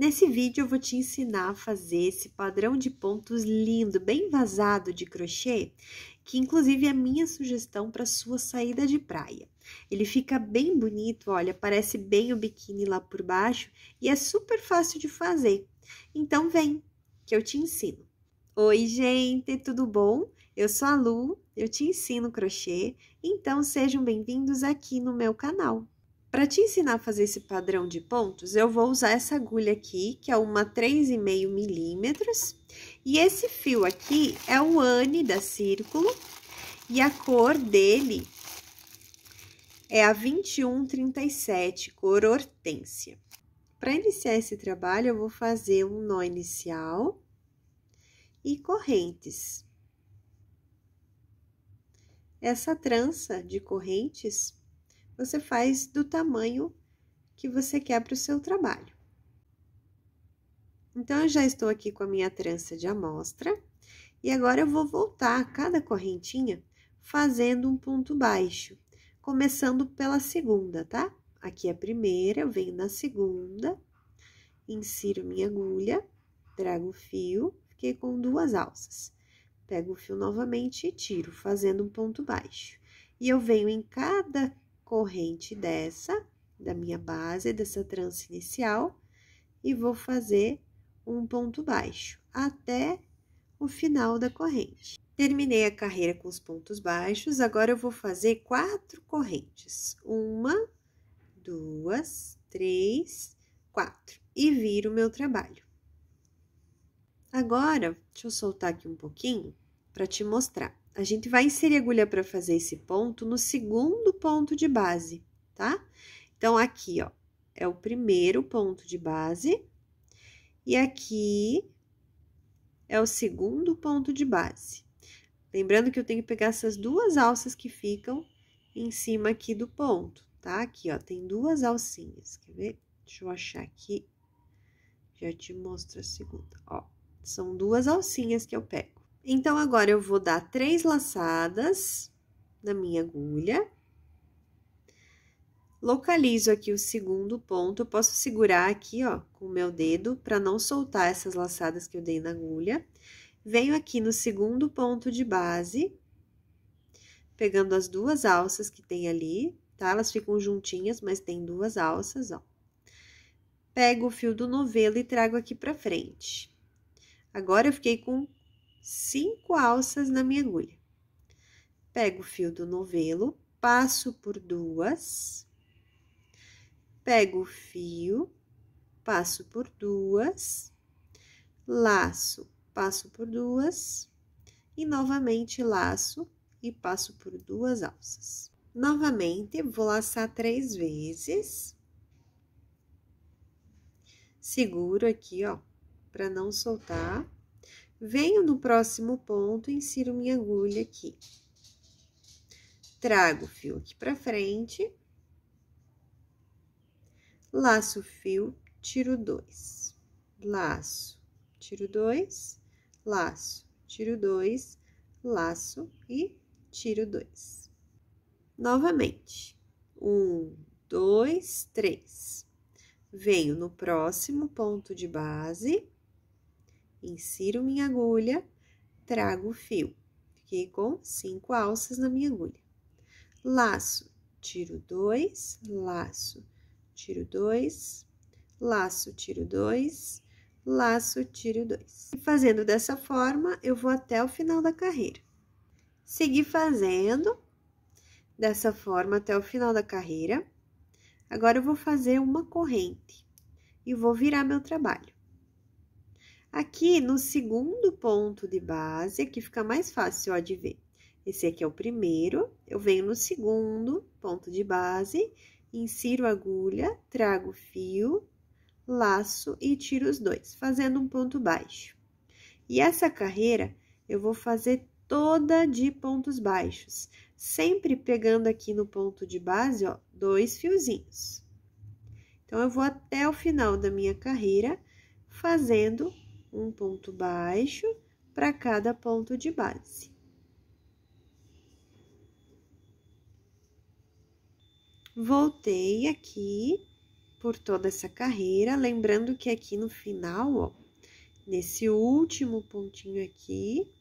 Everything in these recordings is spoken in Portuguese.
Nesse vídeo eu vou te ensinar a fazer esse padrão de pontos lindo, bem vazado de crochê, que inclusive é minha sugestão para sua saída de praia. Ele fica bem bonito, olha, parece bem o biquíni lá por baixo e é super fácil de fazer. Então vem, que eu te ensino. Oi, gente, tudo bom? Eu sou a Lu, eu te ensino crochê, então sejam bem-vindos aqui no meu canal. Para te ensinar a fazer esse padrão de pontos, eu vou usar essa agulha aqui, que é uma 3,5 milímetros. E esse fio aqui é o Anne da Círculo, e a cor dele é a 2137, cor hortênsia. Para iniciar esse trabalho, eu vou fazer um nó inicial e correntes. Essa trança de correntes você faz do tamanho que você quer para o seu trabalho. Então, eu já estou aqui com a minha trança de amostra e agora eu vou voltar a cada correntinha fazendo um ponto baixo, começando pela segunda, tá? Aqui é a primeira, eu venho na segunda, insiro minha agulha, trago o fio, fiquei com duas alças. Pego o fio novamente e tiro, fazendo um ponto baixo. E eu venho em cada corrente dessa, da minha base, dessa trança inicial, e vou fazer um ponto baixo até o final da corrente. Terminei a carreira com os pontos baixos, agora eu vou fazer quatro correntes. Uma, duas, três, quatro. E viro o meu trabalho. Agora, deixa eu soltar aqui um pouquinho para te mostrar a gente vai inserir agulha para fazer esse ponto no segundo ponto de base, tá? Então, aqui, ó, é o primeiro ponto de base, e aqui é o segundo ponto de base. Lembrando que eu tenho que pegar essas duas alças que ficam em cima aqui do ponto, tá? Aqui, ó, tem duas alcinhas, quer ver? Deixa eu achar aqui, já te mostro a segunda, ó. São duas alcinhas que eu pego. Então, agora eu vou dar três laçadas na minha agulha. Localizo aqui o segundo ponto, eu posso segurar aqui, ó, com o meu dedo, para não soltar essas laçadas que eu dei na agulha. Venho aqui no segundo ponto de base, pegando as duas alças que tem ali, tá? Elas ficam juntinhas, mas tem duas alças, ó. Pego o fio do novelo e trago aqui pra frente. Agora, eu fiquei com cinco alças na minha agulha. Pego o fio do novelo, passo por duas, pego o fio, passo por duas, laço, passo por duas, e novamente laço e passo por duas alças. Novamente, vou laçar três vezes. Seguro aqui, ó, para não soltar. Venho no próximo ponto e insiro minha agulha aqui. Trago o fio aqui para frente. Laço o fio, tiro dois. Laço, tiro dois. Laço, tiro dois. Laço e tiro dois. Novamente. Um, dois, três. Venho no próximo ponto de base insiro minha agulha, trago o fio. Fiquei com cinco alças na minha agulha. Laço, tiro dois, laço, tiro dois, laço, tiro dois, laço, tiro dois. E fazendo dessa forma, eu vou até o final da carreira. Segui fazendo dessa forma até o final da carreira. Agora, eu vou fazer uma corrente e vou virar meu trabalho. Aqui no segundo ponto de base, aqui fica mais fácil ó, de ver. Esse aqui é o primeiro, eu venho no segundo ponto de base, insiro agulha, trago fio, laço e tiro os dois, fazendo um ponto baixo. E essa carreira eu vou fazer toda de pontos baixos, sempre pegando aqui no ponto de base, ó, dois fiozinhos. Então, eu vou até o final da minha carreira fazendo um ponto baixo para cada ponto de base. Voltei aqui por toda essa carreira, lembrando que aqui no final, ó, nesse último pontinho aqui,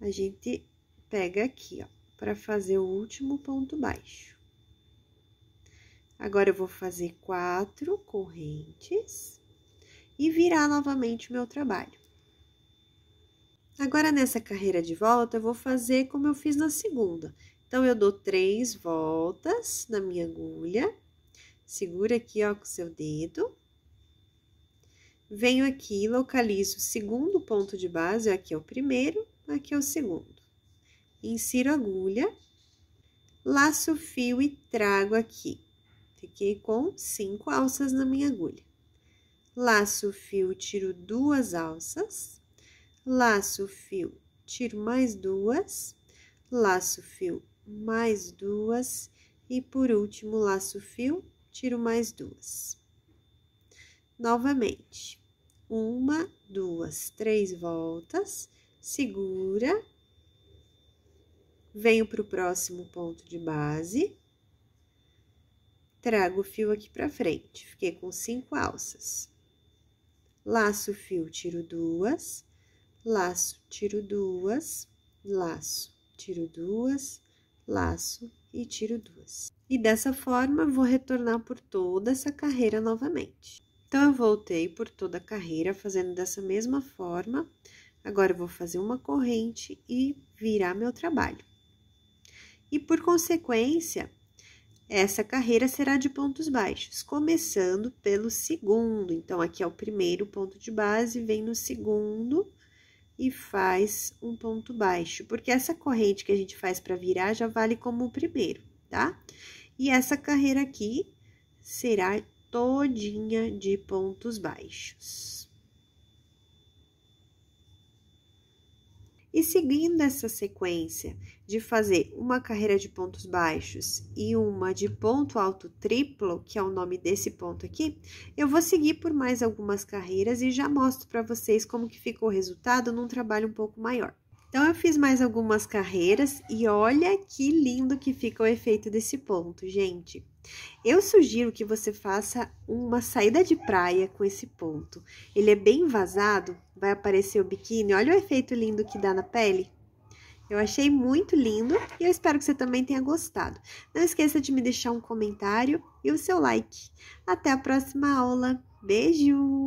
a gente pega aqui, ó, para fazer o último ponto baixo. Agora, eu vou fazer quatro correntes e virar novamente o meu trabalho. Agora, nessa carreira de volta, eu vou fazer como eu fiz na segunda. Então, eu dou três voltas na minha agulha, segura aqui, ó, com o seu dedo. Venho aqui, localizo o segundo ponto de base, aqui é o primeiro, aqui é o segundo. Insiro a agulha, laço o fio e trago aqui. Fiquei com cinco alças na minha agulha laço o fio, tiro duas alças, laço o fio, tiro mais duas, laço o fio, mais duas e por último laço o fio, tiro mais duas. Novamente, uma, duas, três voltas, segura, venho para o próximo ponto de base, trago o fio aqui para frente, fiquei com cinco alças laço, fio, tiro duas, laço, tiro duas, laço, tiro duas, laço e tiro duas. E dessa forma, vou retornar por toda essa carreira novamente. Então, eu voltei por toda a carreira, fazendo dessa mesma forma. Agora, eu vou fazer uma corrente e virar meu trabalho. E, por consequência, essa carreira será de pontos baixos, começando pelo segundo. Então, aqui é o primeiro ponto de base, vem no segundo e faz um ponto baixo, porque essa corrente que a gente faz para virar já vale como o primeiro, tá? E essa carreira aqui será todinha de pontos baixos. e seguindo essa sequência de fazer uma carreira de pontos baixos e uma de ponto alto triplo, que é o nome desse ponto aqui, eu vou seguir por mais algumas carreiras e já mostro para vocês como que ficou o resultado num trabalho um pouco maior. Então, eu fiz mais algumas carreiras e olha que lindo que fica o efeito desse ponto, gente. Eu sugiro que você faça uma saída de praia com esse ponto. Ele é bem vazado, vai aparecer o biquíni. Olha o efeito lindo que dá na pele. Eu achei muito lindo e eu espero que você também tenha gostado. Não esqueça de me deixar um comentário e o seu like. Até a próxima aula. Beijo!